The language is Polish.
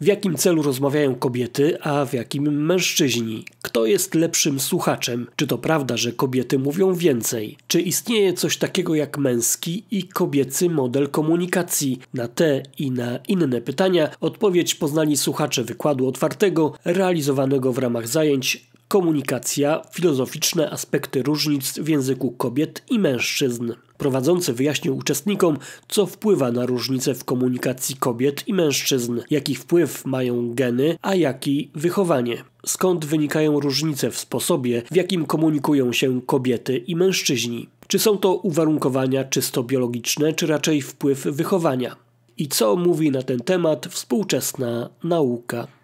w jakim celu rozmawiają kobiety, a w jakim mężczyźni, kto jest lepszym słuchaczem, czy to prawda, że kobiety mówią więcej, czy istnieje coś takiego jak męski i kobiecy model komunikacji. Na te i na inne pytania odpowiedź poznali słuchacze wykładu otwartego realizowanego w ramach zajęć Komunikacja, filozoficzne aspekty różnic w języku kobiet i mężczyzn. Prowadzący wyjaśnił uczestnikom, co wpływa na różnice w komunikacji kobiet i mężczyzn, jaki wpływ mają geny, a jaki wychowanie. Skąd wynikają różnice w sposobie, w jakim komunikują się kobiety i mężczyźni? Czy są to uwarunkowania czysto biologiczne, czy raczej wpływ wychowania? I co mówi na ten temat współczesna nauka?